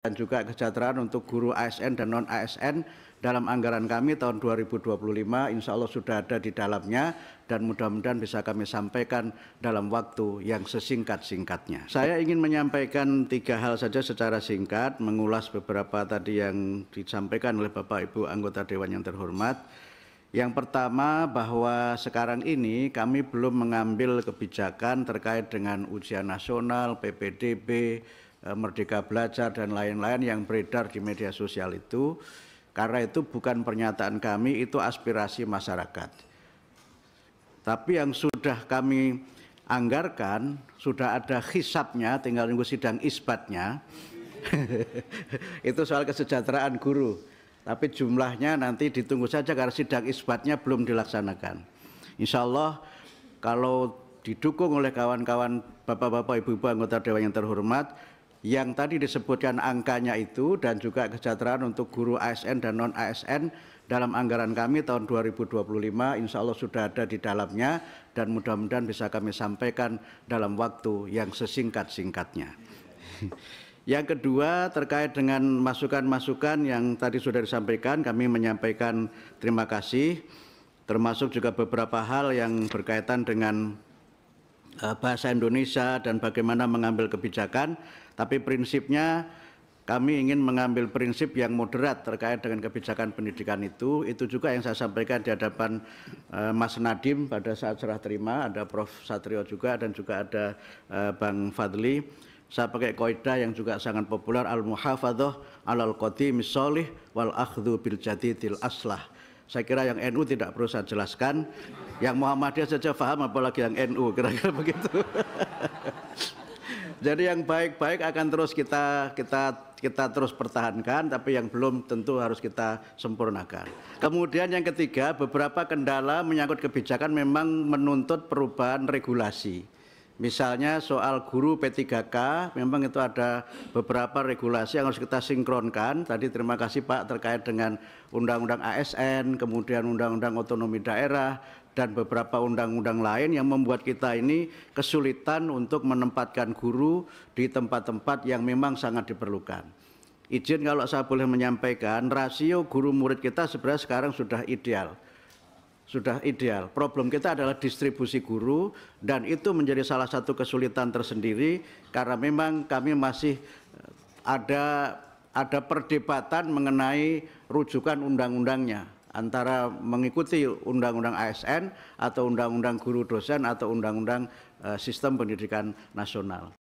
dan juga kesejahteraan untuk guru ASN dan non ASN dalam anggaran kami tahun 2025 insya Allah sudah ada di dalamnya dan mudah-mudahan bisa kami sampaikan dalam waktu yang sesingkat-singkatnya. Saya ingin menyampaikan tiga hal saja secara singkat, mengulas beberapa tadi yang disampaikan oleh Bapak Ibu anggota Dewan yang terhormat. Yang pertama bahwa sekarang ini kami belum mengambil kebijakan terkait dengan ujian nasional, PPDB, Eh, Merdeka Belajar dan lain-lain yang beredar di media sosial itu karena itu bukan pernyataan kami itu aspirasi masyarakat tapi yang sudah kami anggarkan sudah ada hisapnya tinggal nunggu sidang isbatnya itu soal kesejahteraan guru tapi jumlahnya nanti ditunggu saja karena sidang isbatnya belum dilaksanakan Insya Allah kalau didukung oleh kawan-kawan bapak-bapak ibu-ibu anggota dewan yang terhormat yang tadi disebutkan angkanya itu dan juga kesejahteraan untuk guru ASN dan non ASN dalam anggaran kami tahun 2025 insya Allah sudah ada di dalamnya dan mudah-mudahan bisa kami sampaikan dalam waktu yang sesingkat-singkatnya. Yang kedua terkait dengan masukan-masukan yang tadi sudah disampaikan kami menyampaikan terima kasih termasuk juga beberapa hal yang berkaitan dengan Eh, bahasa Indonesia dan bagaimana mengambil kebijakan, tapi prinsipnya kami ingin mengambil prinsip yang moderat terkait dengan kebijakan pendidikan itu. Itu juga yang saya sampaikan di hadapan uh, Mas Nadim pada saat serah terima, ada Prof. Satrio juga dan juga ada uh, Bang Fadli. Saya pakai koida yang juga sangat populer, al-muhafadhah alal qadhi solih wal akhdu bil jadidil aslah. Saya kira yang NU tidak perlu saya jelaskan, yang Muhammadiyah saja paham apalagi yang NU, kira-kira begitu. Jadi yang baik-baik akan terus kita kita kita terus pertahankan, tapi yang belum tentu harus kita sempurnakan. Kemudian yang ketiga, beberapa kendala menyangkut kebijakan memang menuntut perubahan regulasi Misalnya soal guru P3K, memang itu ada beberapa regulasi yang harus kita sinkronkan. Tadi terima kasih Pak terkait dengan Undang-Undang ASN, kemudian Undang-Undang Otonomi Daerah, dan beberapa undang-undang lain yang membuat kita ini kesulitan untuk menempatkan guru di tempat-tempat yang memang sangat diperlukan. Izin kalau saya boleh menyampaikan, rasio guru murid kita sebenarnya sekarang sudah ideal sudah ideal. Problem kita adalah distribusi guru dan itu menjadi salah satu kesulitan tersendiri karena memang kami masih eh, ada ada perdebatan mengenai rujukan undang-undangnya antara mengikuti undang-undang ASN atau undang-undang guru dosen atau undang-undang eh, sistem pendidikan nasional.